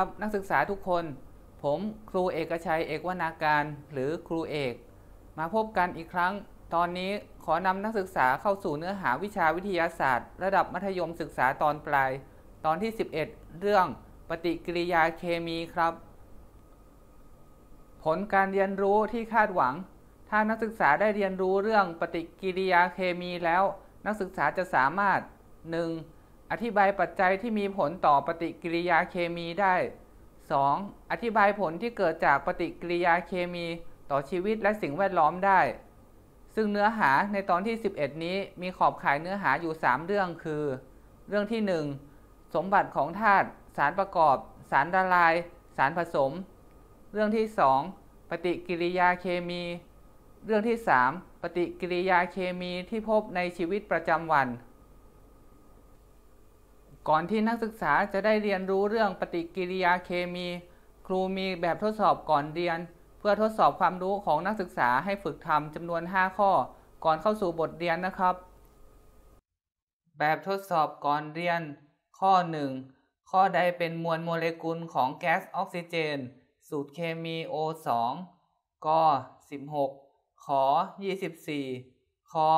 ับนักศึกษาทุกคน ผมครูเอกชัยเอกวนาการหรือครูเอก มาพบกันอีกครั้ง ตอนนี้ขอนำนักศึกษาเข้าสู่เนื้อหาวิชาวิทยาศาสตร์ ระดับมัธยมศึกษาตอนปลาย ตอนที่ 11 เรื่องปฏิกิริยาเคมีครับ ผลการเรียนรู้ที่คาดหวัง ถ้านักศึกษาได้เรียนรู้เรื่องปฏิกิริยาเคมีแล้วนักศึกษาจะสามารถ 1. อธิบายปัจจัยที่มีผลต่อปฏิกิริยาเคมีได้ 2. อธิบายผลที่เกิดจากปฏิกิริยาเคมี ต่อชีวิตและสิ่งแวดล้อมได้ ซึ่งเนื้อหาในตอนที่ 11 นี้มีขอบข่ายเนื้อหาอยู่ 3 เรื่อง คือ เรื่องที่1สมบัติของธาตุ สารประกอบ สารละลาย สารผสม เรื่องที่2ปฏิกิริยาเคมี เรื่องที่3ปฏิกิริยาเคมีที่พบในชีวิตประจำวันก่อนที่นักศึกษาจะได้เรียนรู้เรื่องปฏิกิริยาเคมี ครูมีแบบทดสอบก่อนเรียน เพื่อทดสอบความรู้ของนักศึกษาให้ฝึกทำจำนวน 5 ข้อก่อนเข้าสู่บทเรียนนะครับ แบบทดสอบก่อนเรียน ข้อ 1 ข้อใดเป็นมวลโมเลกุลของแก๊สออกซิเจน สูตรเคมี O2 ก16ขอ24คอ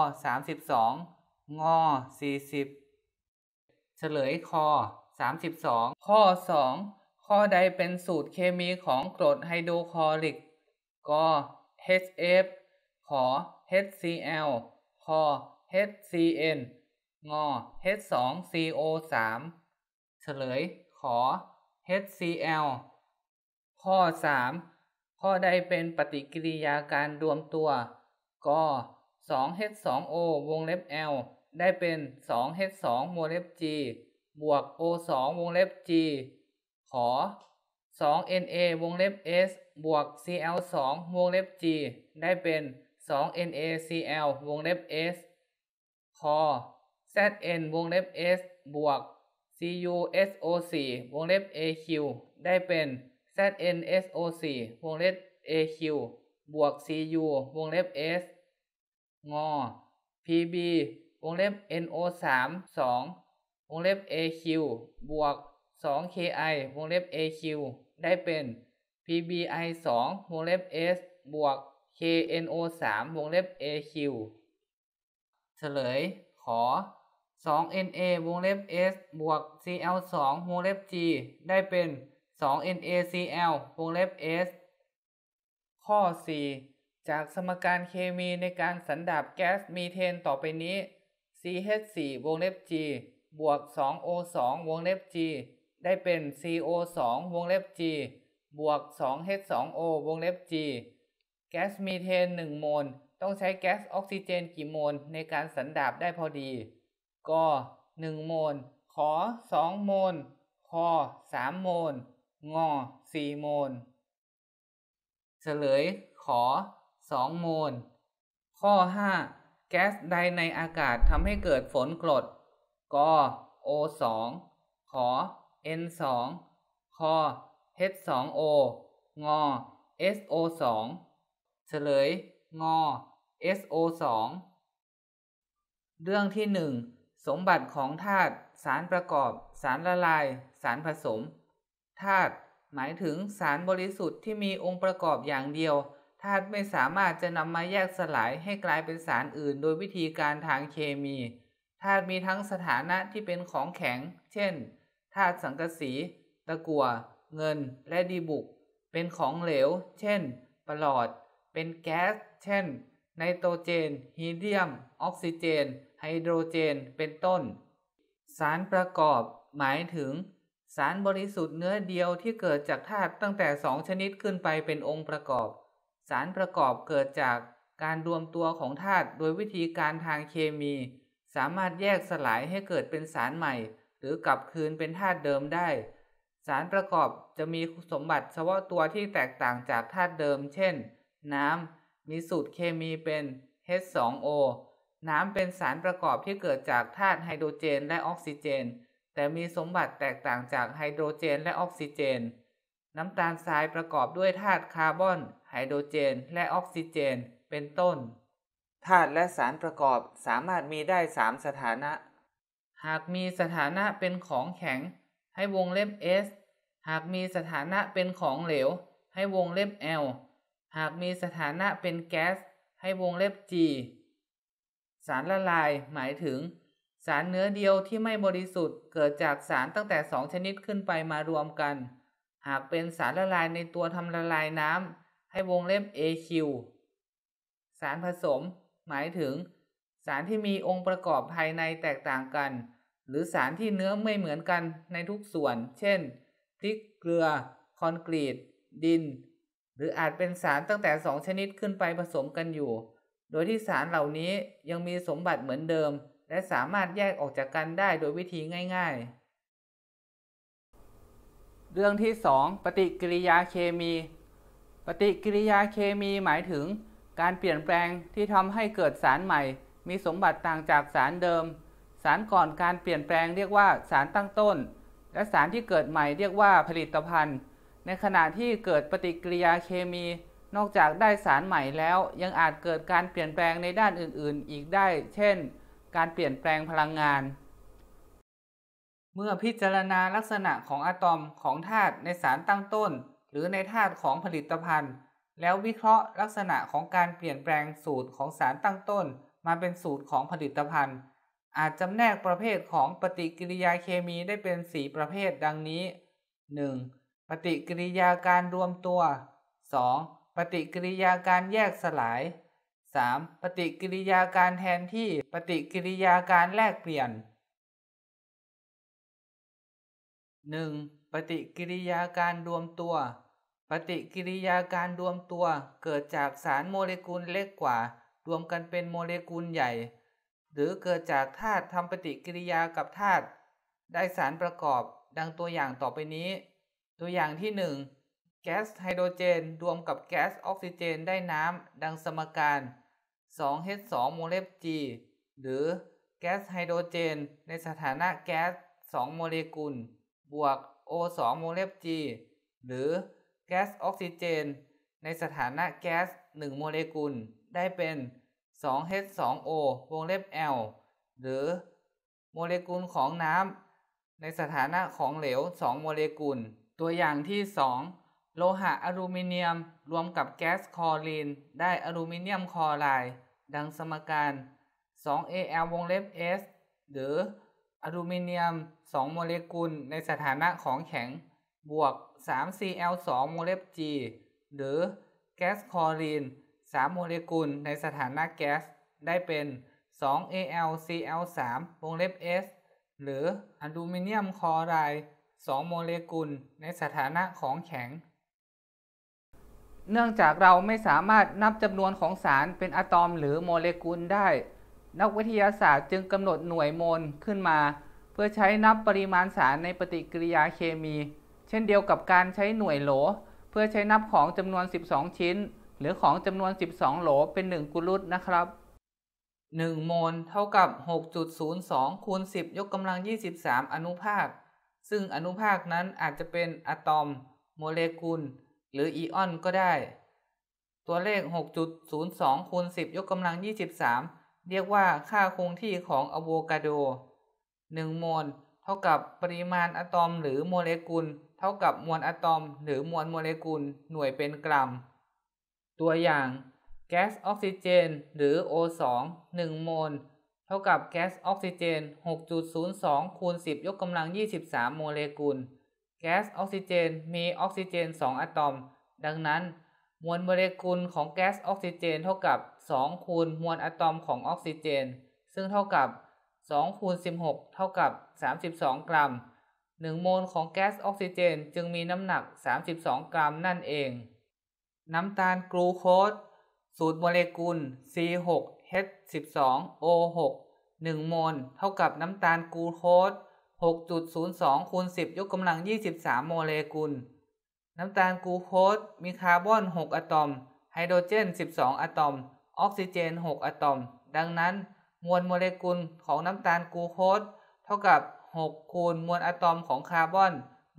32งอ40เฉลยคอ32 ข้อ 2 ข้อใดเป็นสูตรเคมีของกรดไฮโดรคลอริก ก HF ขอ HCl คอ HCN ง H2CO3 เฉลยขอ HCl ข้อ 3 ข้อใดเป็นปฏิกิริยาการรวมตัว ก 2H2O วงเล็บ L ได้เป็น 2h2 วงเล็บ g บวก o2 วงเล็บ g ขอ 2na วงเล็บ s บวก cl2 วงเล็บ g ได้เป็น 2nacl วงเล็บ s ขอ zn วงเล็บ s บวก cuso4 วงเล็บ aq ได้เป็น znso4 วงเล็บ aq บวก cu วงเล็บ s งอ pb วงเล็บ NO 3 2 วงเล็บ AQ บวก 2KI วงเล็บ AQ ได้เป็น PBI 2วงเล็บ S บวก KNO 3วงเล็บ AQ เฉลย ขอ 2NA วงเล็บ S บวก CL 2วงเล็บ G ได้เป็น 2NaCl วงเล็บ S ข้อ 4 จากสมการเคมีในการสันดาบแก๊สมีเทนต่อไปนี้ CH4 วงเล็บ G บวก 2O2 วงเล็บ G ได้เป็น CO2 วงเล็บ G บวก 2H2O วงเล็บ G แก๊สมีเทน 1 โมลต้องใช้แก๊สออกซิเจนกี่โมลในการสันดาบได้พอดีก1โมลขอ2โมลค3โมลงอ4โมลเฉลยขอ2โมลข้อ5แก๊สใดในอากาศทำให้เกิดฝนกรด ก O2 ขอ N2 ค H2O งอ SO2 เฉลยงอ SO2 เรื่องที่ 1 สมบัติของธาตุสารประกอบสารละลาย สารผสมธาตุหมายถึงสารบริสุทธิ์ที่มีองค์ประกอบอย่างเดียวธาตุไม่สามารถจะนำมาแยกสลายให้กลายเป็นสารอื่นโดยวิธีการทางเคมี ธาตุมีทั้งสถานะที่เป็นของแข็ง เช่น ธาตุสังกะสี ตะกั่ว เงิน และดีบุก เป็นของเหลว เช่นปลอด เป็นแก๊ส เช่น ไนโตรเจน ฮีเลียม ออกซิเจน ไฮโดรเจน เป็นต้น สารประกอบ หมายถึง สารบริสุทธิ์เนื้อเดียวที่เกิดจากธาตุตั้งแต่สองชนิดขึ้นไปเป็นองค์ประกอบสารประกอบเกิดจากการรวมตัวของธาตุโดยวิธีการทางเคมี สามารถแยกสลายให้เกิดเป็นสารใหม่หรือกลับคืนเป็นธาตุเดิมได้ สารประกอบจะมีสมบัติเฉพาะตัวที่แตกต่างจากธาตุเดิม เช่น น้ำ มีสูตรเคมีเป็น H2O น้ำเป็นสารประกอบที่เกิดจากธาตุไฮโดรเจนและออกซิเจน แต่มีสมบัติแตกต่างจากไฮโดรเจนและออกซิเจน น้ำตาลทรายประกอบด้วยธาตุคาร์บอนไฮโดรเจนและออกซิเจนเป็นต้นธาตุและสารประกอบสามารถมีได้สามสถานะ หากมีสถานะเป็นของแข็ง ให้วงเล็บ S หากมีสถานะเป็นของเหลว ให้วงเล็บ L หากมีสถานะเป็นแก๊สให้วงเล็บ G สารละลายหมายถึงสารเนื้อเดียวที่ไม่บริสุทธิ์ เกิดจากสารตั้งแต่สองชนิดขึ้นไปมารวมกัน หากเป็นสารละลายในตัวทำละลายน้ำให้วงเล็บ AQ สารผสม หมายถึง สารที่มีองค์ประกอบภายในแตกต่างกัน หรือสารที่เนื้อไม่เหมือนกันในทุกส่วน เช่นพริกเกลือ คอนกรีต ดิน หรืออาจเป็นสารตั้งแต่ 2 ชนิดขึ้นไปผสมกันอยู่ โดยที่สารเหล่านี้ยังมีสมบัติเหมือนเดิม และสามารถแยกออกจากกันได้โดยวิธีง่ายๆ เรื่องที่ 2 ปฏิกิริยาเคมีปฏิกิริยาเคมีหมายถึง การเปลี่ยนแปลงที่ทำให้เกิดสารใหม่มีสมบัติต่างจากสารเดิม สารก่อนการเปลี่ยนแปลงเรียกว่าสารตั้งต้น และสารที่เกิดใหม่เรียกว่าผลิตภัณฑ์ ในขณะที่เกิดปฏิกิริยาเคมี นอกจากได้สารใหม่แล้วยังอาจเกิดการเปลี่ยนแปลงในด้านอื่นๆ อีกได้ เช่น การเปลี่ยนแปลงพลังงาน เมื่อพิจารณาลักษณะของอะตอมของธาตุในสารตั้งต้นหรือในธาตุของผลิตภัณฑ์ แล้ววิเคราะห์ลักษณะของการเปลี่ยนแปลงสูตรของสารตั้งต้นมาเป็นสูตรของผลิตภัณฑ์อาจจำแนกประเภทของปฏิกิริยาเคมีได้เป็น4ประเภทดังนี้ 1. ปฏิกิริยาการรวมตัว 2. ปฏิกิริยาการแยกสลาย 3. ปฏิกิริยาการแทนที่ปฏิกิริยาการแลกเปลี่ยน 1. ปฏิกิริยาการรวมตัว ปฏิกิริยาการรวมตัวเกิดจากสารโมเลกุลเล็กกว่ารวมกันเป็นโมเลกุลใหญ่ หรือเกิดจากธาตุทำปฏิกิริยากับธาตุได้สารประกอบ ดังตัวอย่างต่อไปนี้ ตัวอย่างที่ 1 แก๊สไฮโดรเจนรวมกับแก๊สออกซิเจนได้น้ำดังสมการ 2H2 โมเลกุล G หรือแก๊สไฮโดรเจน ในสถานะแก๊ส2 โมเลกุลบวก O2 โงเลกบ G หรือแก๊สออกซิเจน ในสถานะแก๊ส1 โมเลกุลได้เป็น 2H2O วงเล็บ L หรือ โมเลกุลของน้ำในสถานะของเหลว 2 โมเลกุล ตัวอย่างที่ 2 โลหะอลูมิเนียมรวมกับแก๊สคลอรีน ได้อลูมิเนียมคลอไรด์ดังสมการ 2Al วงเล็บ S หรืออลูมิเนียม2โมเลกุลในสถานะของแข็ง บวก 3Cl2 โมเลกุล G หรือแก๊สคลอรีน3โมเลกุลในสถานะแก๊ส ได้เป็น 2AlCl3 วงเล็บ S หรืออลูมิเนียมคลอไรด์2โมเลกุลในสถานะของแข็ง เนื่องจากเราไม่สามารถนับจำนวนของสารเป็นอะตอมหรือโมเลกุลได้นักวิทยาศาสตร์จึงกำหนดหน่วยโมลขึ้นมา เพื่อใช้นับปริมาณสารในปฏิกิริยาเคมี เช่นเดียวกับการใช้หน่วยโหล เพื่อใช้นับของจำนวน 12 ชิ้น หรือของจำนวน 12 โหลเป็น 1 กุลุตนะครับ 1 โมลเท่ากับ 6.02คูณ10 ยกกำลัง 23 อนุภาค ซึ่งอนุภาคนั้นอาจจะเป็นอะตอม โมเลกุล หรืออีออนก็ได้ ตัวเลข 6.02คูณ10 ยกกำลัง 23เรียกว่าค่าคงที่ของอะโวคาโด 1 โมล เท่ากับปริมาณอะตอมหรือโมเลกุล เท่ากับมวลอะตอมหรือมวลโมเลกุล หน่วยเป็นกรัม ตัวอย่าง แก๊สออกซิเจนหรือ O2 1 โมล เท่ากับแก๊สออกซิเจน 6.02คูณ10 ยกกำลัง 23 โมเลกุล แก๊สออกซิเจนมีออกซิเจน 2 อะตอม ดังนั้น มวลโมเลกุลของแก๊สออกซิเจนเท่ากับ2 คูณมวลอะตอมของออกซิเจน ซึ่งเท่ากับ2คูณ16เท่ากับ32กรัม1โมลของแก๊สออกซิเจนจึงมีน้ำหนัก 32 กรัมนั่นเอง น้ำตาลกรูโคสสูตรโมเลกุล C6H12O6 1 โมลเท่ากับน้ำตาลกรูโคส6.02คูณ10ยกกำลัง 23 โมเลกุลน้ำตาลกรูโคสมีคาร์บอน 6 อะตอมไฮโดรเจน 12 อะตอมออกซิเจน 6 อะตอม ดังนั้น มวลโมเลกุลของน้ำตาลกูโคสเท่ากับ 6 คูณมวลอะตอมของคาร์บอน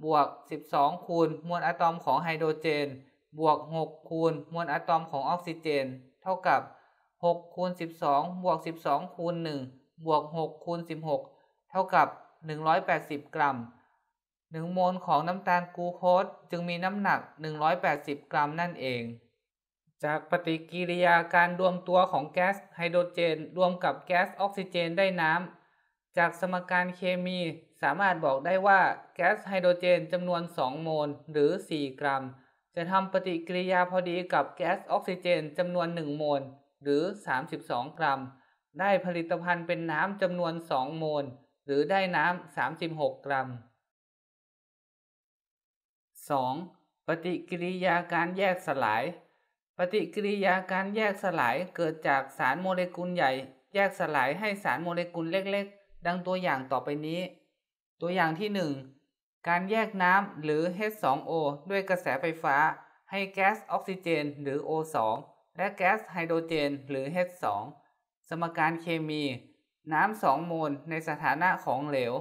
บวก 12 คูณมวลอะตอมของไฮโดรเจน บวก 6 คูณมวลอะตอมของออกซิเจน เท่ากับ 6 คูณ 12 บวก 12 คูณ 1 บวก6คูณ16 เท่ากับ 180 กรัม1โมลของน้ำตาลกูโคสจึงมีน้ำหนัก 180 กรัมนั่นเองจากปฏิกิริยาการรวมตัวของแก๊สไฮโดรเจนรวมกับแก๊สออกซิเจนได้น้ำจากสมการเคมีสามารถบอกได้ว่าแก๊สไฮโดรเจนจำนวน 2 โมลหรือ 4 กรัม จะทำปฏิกิริยาพอดีกับแก๊สออกซิเจนจำนวน 1 โมลหรือ 32 กรัม ได้ผลิตภัณฑ์เป็นน้ำจำนวน 2 โมลหรือได้น้ำ 36 กรัม 2. ปฏิกิริยาการแยกสลายปฏิกิริยาการแยกสลายเกิดจากสารโมเลกุลใหญ่ แยกสลายให้สารโมเลกุลเล็กๆ ดังตัวอย่างต่อไปนี้ ตัวอย่างที่ 1 การแยกน้ำหรือ H2O ด้วยกระแสไฟฟ้า ให้แก๊สออกซิเจนหรือ O2 และแก๊สไฮโดรเจนหรือ H2 สมการเคมีน้ำ 2 โมลในสถานะของเหลว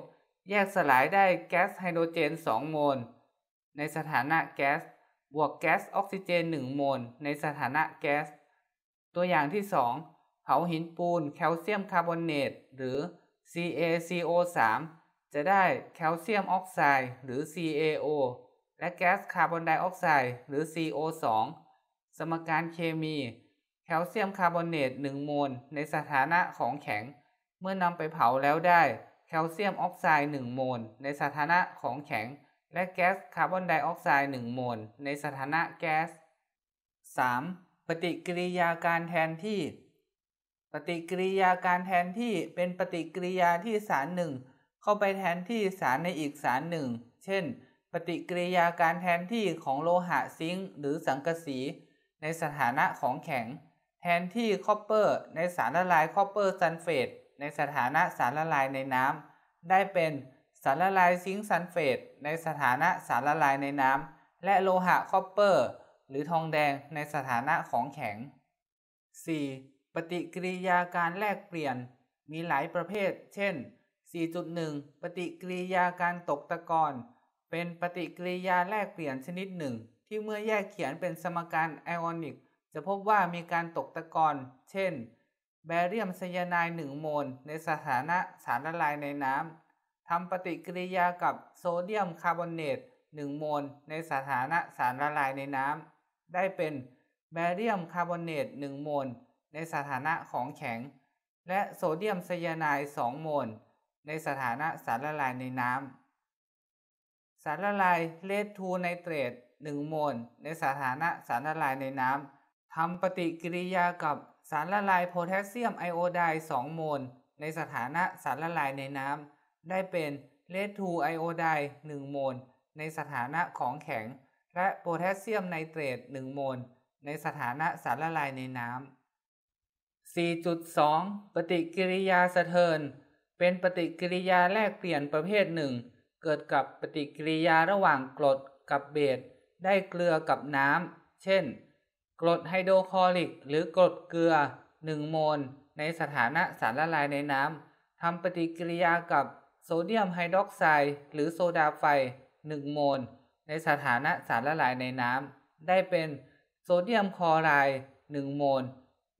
แยกสลายได้แก๊สไฮโดรเจน 2 โมลในสถานะแก๊สบวกแก๊สออกซิเจน 1 โมลในสถานะแก๊สตัวอย่างที่ 2เผาหินปูนแคลเซียมคาร์บอเนต หรือ CaCO3 จะได้แคลเซียมออกไซด์หรือ CaO และแก๊สคาร์บอนไดออกไซด์หรือ CO2 สมการเคมี แคลเซียมคาร์บอเนต 1 โมลในสถานะของแข็ง เมื่อนำไปเผาแล้วได้แคลเซียมออกไซด์1 โมลในสถานะของแข็งและแก๊สคาร์บอนไดออกไซด์1 โมลในสถานะแก๊ส 3. ปฏิกิริยาการแทนที่ ปฏิกิริยาการแทนที่เป็นปฏิกิริยาที่สารหนึ่งเข้าไปแทนที่สารในอีกสารหนึ่งเช่น ปฏิกิริยาการแทนที่ของโลหะซิงค์ หรือสังกะสี ในสถานะของแข็ง แทนที่คอปเปอร์ในสารละลายคอปเปอร์ซัลเฟตในสถานะสารละลายในน้ำได้เป็นสารละลายซิงค์ซัลเฟตในสถานะสารละลายในน้ำและโลหะคอปเปอร์หรือทองแดงในสถานะของแข็ง 4. ปฏิกิริยาการแลกเปลี่ยนมีหลายประเภทเช่น 4.1 ปฏิกิริยาการตกตะกอนเป็นปฏิกิริยาแลกเปลี่ยนชนิดหนึ่งที่เมื่อแยกเขียนเป็นสมการไอออนิกจะพบว่ามีการตกตะกอนเช่น แบเรียมไซยาไนด์1โมลในสถานะสารละลายในน้ำทำปฏิกิริยากับโซเดียมคาร์บอเนต 1 โมล ในสถานะสารละลายในน้ำได้เป็นแบเรียมคาร์บอเนต 1 โมล ในสถานะของแข็ง และโซเดียมไซยาไนด์ 2 โมล ในสถานะสารละลายในน้ำสารละลายเลดทูไนเตรต 1 โมล ในสถานะสารละลายในน้ำทำปฏิกิริยากับสารละลายโพแทสเซียมไอโอไดด์2โมล ในสถานะสารละลายในน้ำได้เป็นเลดทูไอโอไดหนึ่งโมล ในสถานะของแข็ง และโพแทสเซียมไนเตรตหนึ่งโมล ในสถานะสารละลายในน้ำ4.2 ปฏิกิริยาสะเทินเป็นปฏิกิริยาแลกเปลี่ยนประเภทหนึ่ง เกิดกับปฏิกิริยาระหว่างกรดกับเบสได้เกลือกับน้ำเช่น กรดไฮโดรคลอริก หรือกรดเกลือ 1 โมล ในสถานะสารละลายในน้ำทำปฏิกิริยากับโซเดียมไฮดรอกไซด์หรือโซดาไฟ 1 โมล ในสถานะสารละลายในน้ำ ได้เป็นโซเดียมคลอไรด์ 1 โมล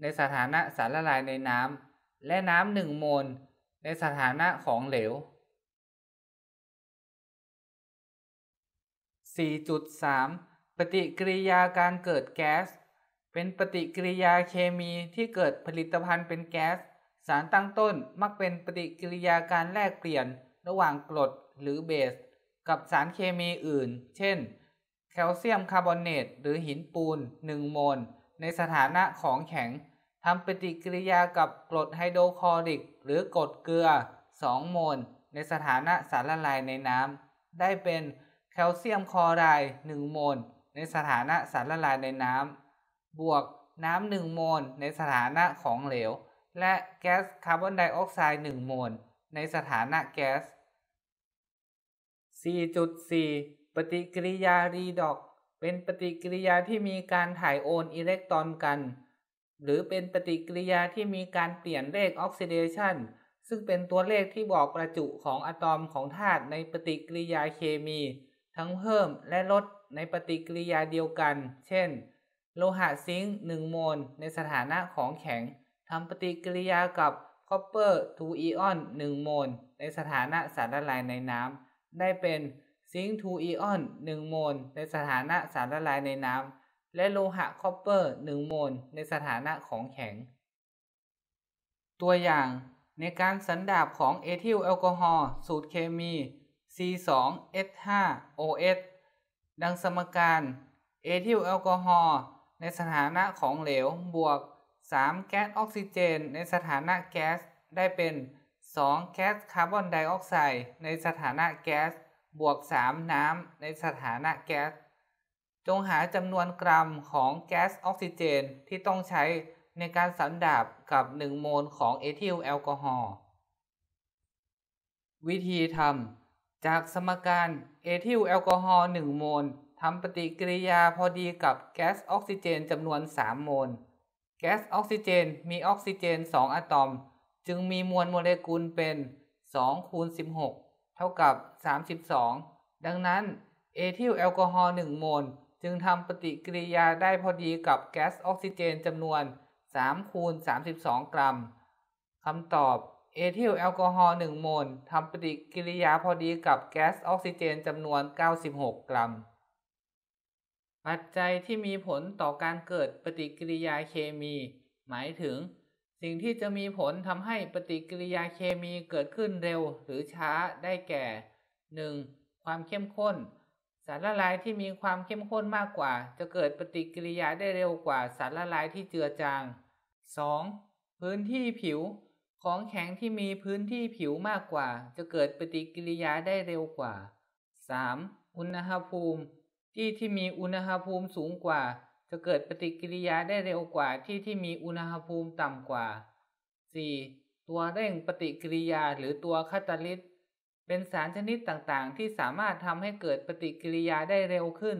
ในสถานะสารละลายในน้ำ และน้ำ 1 โมล ในสถานะของเหลว 4.3 ปฏิกิริยาการเกิดแก๊ส เป็นปฏิกิริยาเคมีที่เกิดผลิตภัณฑ์เป็นแก๊สารตั้งต้นมักเป็นปฏิกิริยาการแลกเปลี่ยนระหว่างกรดหรือเบสกับสารเคมีอื่น เช่น แคลเซียมคาร์บอเนต หรือหินปูน1โมล ในสถานะของแข็งทำปฏิกิริยากับกรดไฮโดรคลอริก หรือกรดเกลือ2โมล ในสถานะสารละลายในน้ำได้เป็นแคลเซียมคลอไรด์1โมล ในสถานะสารละลายในน้ำ บวกน้ำ1โมล ในสถานะของเหลวและแก๊สคาร์บอนไดออกไซด์ 1 โมลในสถานะแก๊ส4.4 ปฏิกิริยารีดอก เป็นปฏิกิริยาที่มีการถ่ายโอนอิเล็กตรอนกัน หรือเป็นปฏิกิริยาที่มีการเปลี่ยนเลขออกซิเดชันซึ่งเป็นตัวเลขที่บอกประจุของอะตอมของธาตุในปฏิกิริยาเคมี ทั้งเพิ่มและลดในปฏิกิริยาเดียวกัน เช่น โลหะซิงค์1โมลในสถานะของแข็งทำปฏิกิริยากับคอปเปอร์ทูอีออน 1 โมลในสถานะสารละลายในน้ำได้เป็นซิงค์ทูอีออน 1 โมลในสถานะสารละลายในน้ำและโลหะคอปเปอร์ 1 โมลในสถานะของแข็ง ตัวอย่างในการสันดาบของเอทิลแอลกอฮอล์สูตรเคมี C2H5OS ดังสมการเอทิลแอลกอฮอล์ในสถานะของเหลวบวก 3. แก๊สออกซิเจนในสถานะแก๊สได้เป็น 2. แก๊สคาร์บอนไดออกไซด์ในสถานะแก๊สบวก 3 น้ำในสถานะแก๊สจงหาจำนวนกรัมของแก๊สออกซิเจนที่ต้องใช้ในการสันดาบกับ 1 โมลของเอทิลแอลกอฮอล์วิธีทำจากสมการเอทิลแอลกอฮอล์1โมลทำปฏิกิริยาพอดีกับแก๊สออกซิเจนจำนวน 3 โมลแก๊สออกซิเจนมีออกซิเจน 2 อะตอม จึงมีมวลโมเลกุลเป็น 2 คูณ16 เท่ากับ 32 ดังนั้น เอทิลแอลกอฮอล์ 1 โมล จึงทำปฏิกิริยาได้พอดีกับแก๊สออกซิเจนจำนวน 3 คูณ32 กรัม คำตอบ เอทิลแอลกอฮอล์ 1 โมลทำปฏิกิริยาพอดีกับแก๊สออกซิเจนจำนวน 96 กรัมปัจจัยที่มีผลต่อการเกิดปฏิกิริยาเคมี หมายถึง สิ่งที่จะมีผลทำให้ปฏิกิริยาเคมีเกิดขึ้นเร็วหรือช้าได้แก่ 1. ความเข้มข้น สารละลายที่มีความเข้มข้นมากกว่า จะเกิดปฏิกิริยาได้เร็วกว่า สารละลายที่เจือจาง 2. พื้นที่ผิวของแข็งที่มีพื้นที่ผิวมากกว่า จะเกิดปฏิกิริยาได้เร็วกว่า 3. อุณหภูมิที่ที่มีอุณหภูมิสูงกว่า จะเกิดปฏิกิริยาได้เร็วกว่าที่ที่มีอุณหภูมิต่ำกว่า 4. ตัวเร่งปฏิกิริยาหรือตัวคาตาลิสเป็นสารชนิดต่างๆ ที่สามารถทำให้เกิดปฏิกิริยาได้เร็วขึ้น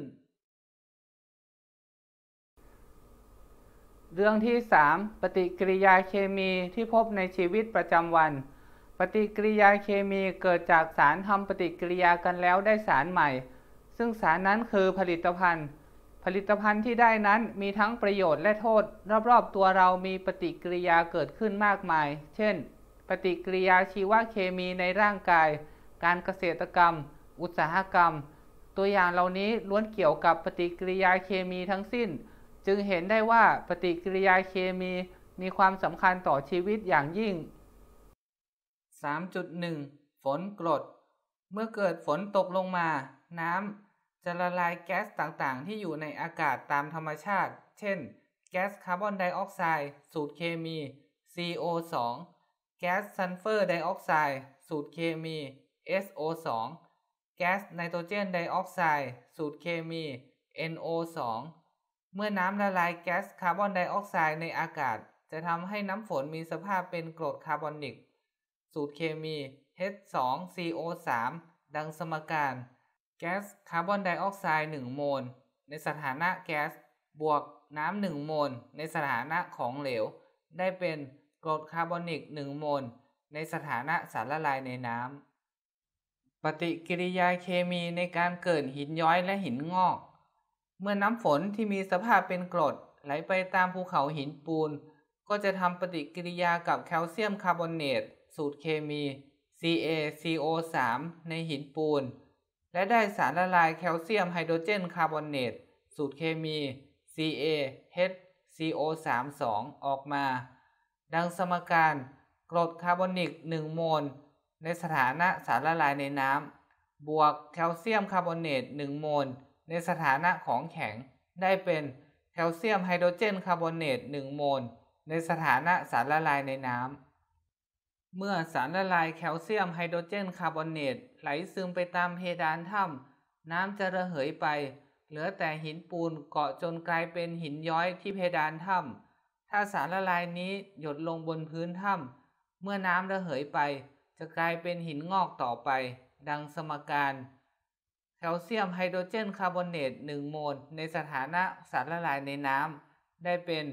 เรื่องที่3ปฏิกิริยาเคมีที่พบในชีวิตประจำวัน ปฏิกิริยาเคมีเกิดจากสารทำปฏิกิริยากันแล้วได้สารใหม่ซึ่งสารนั้นคือผลิตภัณฑ์ ผลิตภัณฑ์ที่ได้นั้นมีทั้งประโยชน์และโทษ รอบๆ ตัวเรามีปฏิกิริยาเกิดขึ้นมากมาย เช่น ปฏิกิริยาชีวเคมีในร่างกาย การเกษตรกรรม อุตสาหกรรม ตัวอย่างเหล่านี้ล้วนเกี่ยวกับปฏิกิริยาเคมีทั้งสิ้น จึงเห็นได้ว่าปฏิกิริยาเคมีมีความสำคัญต่อชีวิตอย่างยิ่ง3.1ฝนกรด เมื่อเกิดฝนตกลงมาน้ำจะละลายแก๊สต่างๆ ที่อยู่ในอากาศตามธรรมชาติ เช่น แก๊สคาร์บอนไดออกไซด์ สูตรเคมี CO2 แก๊สซัลเฟอร์ไดออกไซด์ สูตรเคมี SO2 แก๊สไนโตรเจนไดออกไซด์ สูตรเคมี NO2 เมื่อน้ำละลายแก๊สคาร์บอนไดออกไซด์ในอากาศ จะทำให้น้ำฝนมีสภาพเป็นกรดคาร์บอนิก สูตรเคมี H2CO3 ดังสมการแก๊สคาร์บอนไดออกไซด์ 1 โมลในสถานะแก๊สบวกน้ำหนึ่งโมลในสถานะของเหลว ได้เป็นกรดคาร์บอนิกหนึ่งโมลในสถานะสารละลายในน้ำ ปฏิกิริยาเคมีในการเกิดหินย้อยและหินงอก เมื่อน้ำฝนที่มีสภาพเป็นกรดไหลไปตามภูเขาหินปูน ก็จะทำปฏิกิริยากับแคลเซียมคาร์บอเนต สูตรเคมี CaCO3 ในหินปูนและได้สารละลายแคลเซียมไฮโดรเจนคาร์บอเนต สูตรเคมี CaHCO32 ออกมา ดังสมการกรดคาร์บอนิก 1 โมลในสถานะสารละลายในน้ำบวกแคลเซียมคาร์บอเนต 1 โมลในสถานะของแข็ง ได้เป็นแคลเซียมไฮโดรเจนคาร์บอเนต 1 โมลในสถานะสารละลายในน้ำเมื่อสารละลายแคลเซียมไฮโดรเจนคาร์บอเนต ไหลซึมไปตามเพดานถ้ำน้ำจะระเหยไป เหลือแต่หินปูนเกาะจนกลายเป็นหินย้อยที่เพดานถ้ำถ้าสารละลายนี้หยดลงบนพื้นถ้ำเมื่อน้ำระเหยไป จะกลายเป็นหินงอกต่อไป ดังสมการแคลเซียมไฮโดรเจนคาร์บอเนต1โมลในสถานะสารละลายในน้ำได้เป็น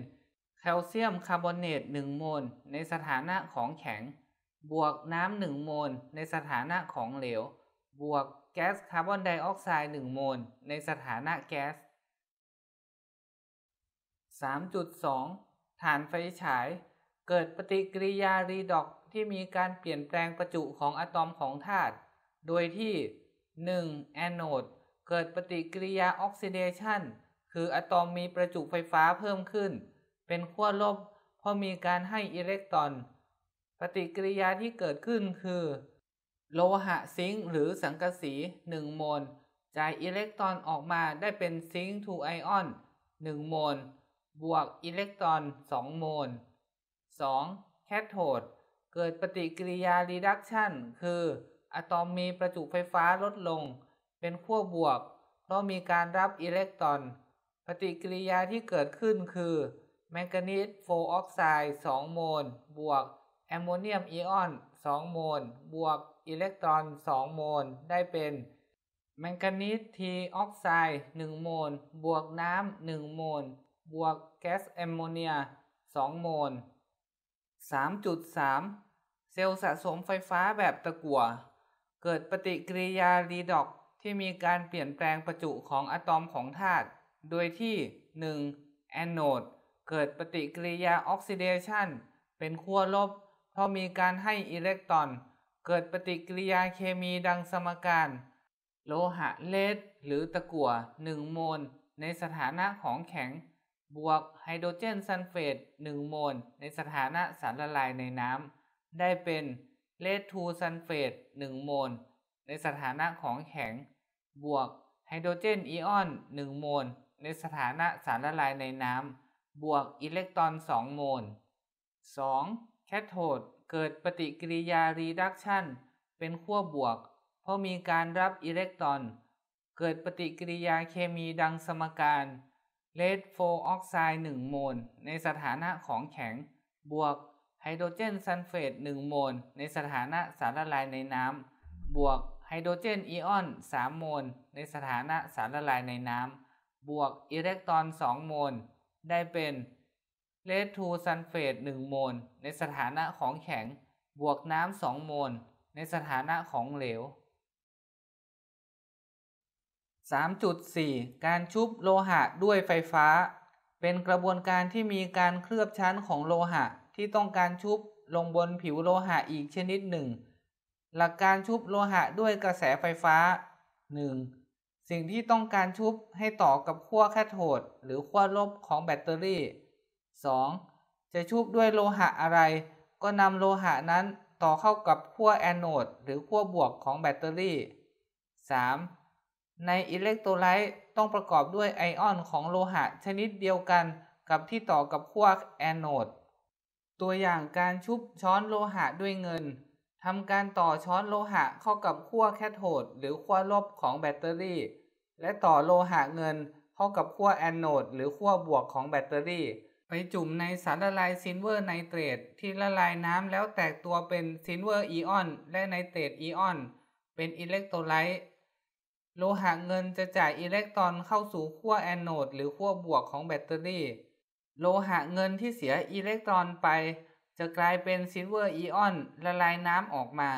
แคลเซียมคาร์บอเนต1โมลในสถานะของแข็งบวกน้ำหนึ่งโมลในสถานะของเหลว บวกแก๊สคาร์บอนไดออกไซด์หนึ่งโมลในสถานะแก๊ส3.2 ฐานไฟฉาย เกิดปฏิกิริยารีดอกที่มีการเปลี่ยนแปลงประจุของอะตอมของธาตุโดยที่ 1. แอนโนด เกิดปฏิกิริยาออกซิเดชัน คืออะตอมมีประจุไฟฟ้าเพิ่มขึ้น เป็นขั้วลบเพราะมีการให้อิเล็กตรอนปฏิกิริยาที่เกิดขึ้นคือ โลหะซิงค์หรือสังกะสี 1 โมลจ่ายอิเล็กตรอนออกมาได้เป็นซิงค์ทูไอออน 1 โมลบวกอิเล็กตรอน2 โมล 2. แคโทดเกิดปฏิกิริยารีดักชันคือ อะตอมมีประจุไฟฟ้าลดลง เป็นขั้วบวก เพราะมีการรับอิเล็กตรอน ปฏิกิริยาที่เกิดขึ้นคือแมงกานีสโฟออกไซด์2โมลบวกแอมโมเนียมอิออน 2 โมล บวกอิเล็กตรอน 2 โมล ได้เป็น แมงกานีสทีออกไซด์1 โมล บวกน้ำ 1 โมล บวกแก๊สแอมโมเนีย 2 โมล 3.3 เซลล์สะสมไฟฟ้าแบบตะกั่วเกิดปฏิกิริยารีดอกที่มีการเปลี่ยนแปลง ประจุของอะตอมของธาตุ โดยที่ 1. แอนโนดเกิดปฏิกิริยาออกซิเดชัน เป็นขั้วลบพอมีการให้อิเล็กตรอนเกิดปฏิกิริยาเคมีดังสมการ โลหะเลดหรือตะกั่ว 1 โมลในสถานะของแข็ง บวกไฮโดรเจนซัลเฟต 1 โมลในสถานะสารละลายในน้ำได้เป็นเลดทูซัลเฟต 1 โมลในสถานะของแข็งบวกไฮโดรเจนอิออน 1 โมลในสถานะสารละลายในน้ำบวกอิเล็กตรอน 2 โมล 2แคโทดเกิดปฏิกิริยารีดักชันเป็นขั้วบวก เพราะมีการรับอิเล็กตรอน เกิดปฏิกิริยาเคมีดังสมการเลดโฟออกไซด์1โมลในสถานะของแข็ง บวกไฮโดรเจนซัลเฟต 1 โมลในสถานะสารละลายในน้ำบวกไฮโดรเจนอิออน 3 โมลในสถานะสารละลายในน้ำบวกอิเล็กตรอน2โมลได้เป็นเลดทูซัลเฟต1โมลในสถานะของแข็งบวกน้ำ2โมลในสถานะของเหลว 3.4 การชุบโลหะด้วยไฟฟ้า เป็นกระบวนการที่มีการเคลือบชั้นของโลหะที่ต้องการชุบลงบนผิวโลหะอีกชนิดหนึ่งหลักการชุบโลหะด้วยกระแสไฟฟ้า 1. สิ่งที่ต้องการชุบให้ต่อกับขั้วแคโทดหรือขั้วลบของแบตเตอรี่ 2. จะชุบด้วยโลหะอะไร ก็นำโลหะนั้นต่อเข้ากับขั้วแอนโอดหรือขั้วบวกของแบตเตอรี่ 3. ในอิเล็กโทรไลต์ต้องประกอบด้วยไอออนของโลหะชนิดเดียวกันกับที่ต่อกับขั้วแอนโอดตัวอย่างการชุบช้อนโลหะด้วยเงินทำการต่อช้อนโลหะเข้ากับขั้วแคโทดหรือขั้วลบของแบตเตอรี่ และต่อโลหะเงินเข้ากับขั้วแอนโอดหรือขั้วบวกของแบตเตอรี่ไปจุ่ม ในสารละลายซิลเวอร์ไนเตรตที่ละลายน้ำแล้วแตกตัวเป็นซิลเวอร์อีออน และไนเตรตอีออน เป็นอิเล็กโทรไลต์โลหะเงินจะจ่ายอิเล็กตรอนเข้าสู่ขั้วแอนโนด หรือขั้วบวกของแบตเตอรี่ โลหะเงินที่เสียอิเล็กตรอนไป จะกลายเป็นซิลเวอร์อีออน ละลายน้ำออกมา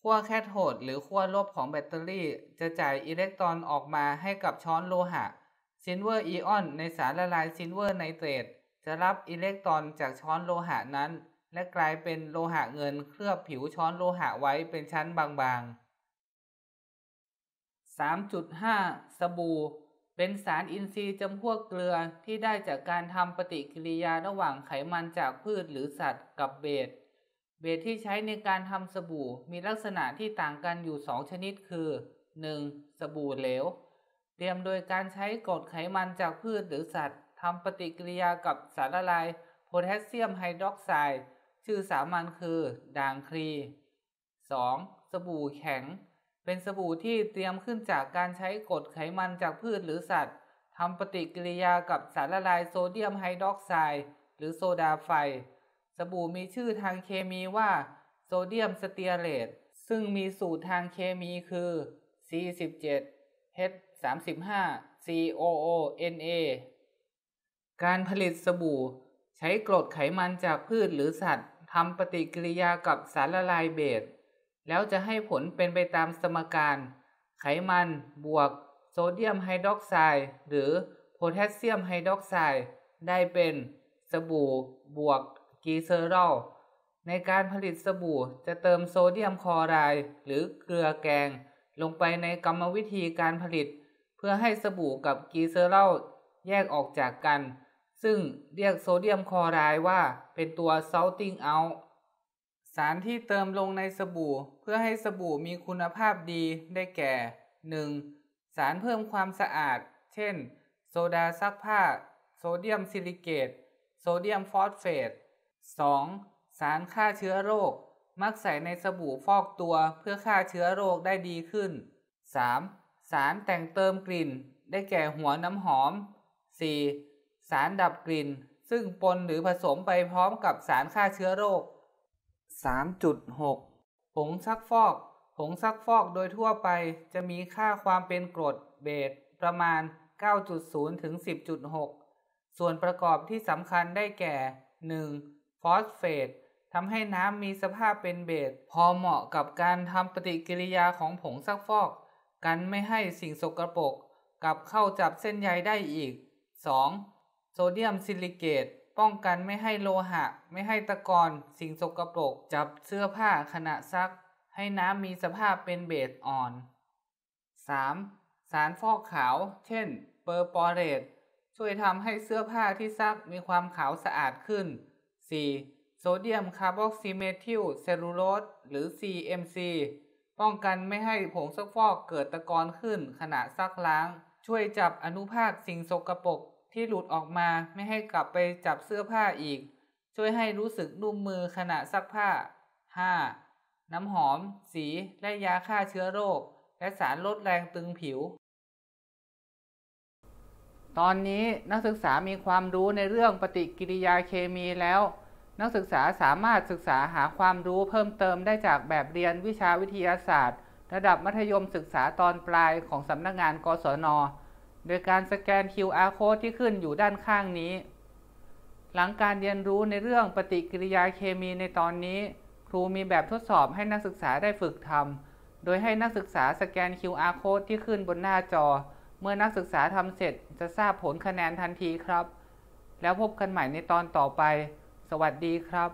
ขั้วแคทโทดหรือขั้วลบของแบตเตอรี่จะจ่ายอิเล็กตรอนออกมาให้กับช้อนโลหะซิลเวอร์อิออนในสารละลายซิลเวอร์ไนเตรตจะรับอิเล็กตรอนจากช้อนโลหะนั้น และกลายเป็นโลหะเงินเคลือบผิวช้อนโลหะไว้เป็นชั้นบางๆ 3.5 สบู่ เป็นสารอินทรีย์จำพวกเกลือที่ได้จากการทำปฏิกิริยาระหว่างไขมันจากพืชหรือสัตว์กับเบสเบสที่ใช้ในการทำสบู่มีลักษณะที่ต่างกันอยู่ 2 ชนิดคือ 1. สบู่เหลวเตรียมโดยการใช้กรดไขมันจากพืชหรือสัตว์ ทำปฏิกิริยากับสารละลาย โพแทสเซียมไฮดรอกไซด์ชื่อสามัญคือด่างครี 2. สบู่แข็ง เป็นสบู่ที่เตรียมขึ้นจากการใช้กรดไขมันจากพืชหรือสัตว์ ทำปฏิกิริยากับสารละลายโซเดียมไฮดรอกไซด์หรือโซดาไฟ สบู่มีชื่อทางเคมีว่าโซเดียมสเตียเรตซึ่งมีสูตรทางเคมีคือ4 7 h สสามิบห้า COONA การผลิตสบู่ใช้กรดไขมันจากพืชหรือสัตว์ทำปฏิกิริยากับสารละลายเบสแล้วจะให้ผลเป็นไปตามสมการ ไขมัน บวก โซเดียมไฮดรอกไซด์หรือโพแทสเซียมไฮดรอกไซด์ได้เป็น สบู่ บวกกีเซอรอล ในการผลิตสบู่จะเติมโซเดียมคลอไรด์หรือเกลือแกง ลงไปในกรรมวิธีการผลิตเพื่อให้สบู่กับกีเซอรัลแยกออกจากกัน ซึ่งเรียกโซเดียมคลอไรด์ว่าเป็นตัว salting out สารที่เติมลงในสบู่เพื่อให้สบู่มีคุณภาพดีได้แก่ 1. สารเพิ่มความสะอาด เช่นโซดาซักผ้า โซเดียมซิลิเกต โซเดียมฟอสเฟต 2. สารฆ่าเชื้อโรค มักใส่ในสบู่ฟอกตัวเพื่อฆ่าเชื้อโรคได้ดีขึ้น 3. สารแต่งเติมกลิ่น ได้แก่หัวน้ำหอม 4. สารดับกลิ่น ซึ่งปนหรือผสมไปพร้อมกับสารฆ่าเชื้อโรค 3.6 ผงซักฟอก ผงซักฟอกโดยทั่วไปจะมีค่าความเป็นกรดเบสประมาณ 9.0ถึง10.6 ส่วนประกอบที่สำคัญได้แก่ 1. ฟอสเฟต ทำให้น้ำมีสภาพเป็นเบสพอเหมาะกับการทำปฏิกิริยาของผงซักฟอกกันไม่ให้สิ่งสกรปรกกลับเข้าจับเส้นใยได้อีก 2. โซเดียมซิลิเกต ป้องกันไม่ให้โลหะไม่ให้ตะกอนสิ่งสกรปรกจับเสื้อผ้าขณะซัก ให้น้ำมีสภาพเป็นเบสอ่อน 3. สารฟอกขาว เช่น เปอร์ปอเรตช่วยทำให้เสื้อผ้าที่ซักมีความขาวสะอาดขึ้น 4. โซเดียมคาร์บอกซิเมทิลเซลลูโลสหรือ CMC ป้องกันไม่ให้ผงซักฟอกเกิดตะกอนขึ้น ขณะซักล้าง ช่วยจับอนุภาคสิ่งสกปรกที่หลุดออกมาไม่ให้กลับไปจับเสื้อผ้าอีก ช่วยให้รู้สึกนุ่มมือขณะซักผ้า 5. น้ำหอม สีและยาฆ่าเชื้อโรค และสารลดแรงตึงผิว ตอนนี้นักศึกษามีความรู้ในเรื่องปฏิกิริยาเคมีแล้วนักศึกษาสามารถศึกษาหาความรู้เพิ่มเติมได้จากแบบเรียนวิชาวิทยาศาสตร์ ระดับมัธยมศึกษาตอนปลายของสำนักงงานกศน โดยการสแกน QR code ที่ขึ้นอยู่ด้านข้างนี้ หลังการเรียนรู้ในเรื่องปฏิกิริยาเคมีในตอนนี้ ครูมีแบบทดสอบให้นักศึกษาได้ฝึกทำ โดยให้นักศึกษาสแกน QR code ที่ขึ้นบนหน้าจอ เมื่อนักศึกษาทำเสร็จจะทราบผลคะแนนทันทีครับ แล้วพบกันใหม่ในตอนต่อไปสวัสดีครับ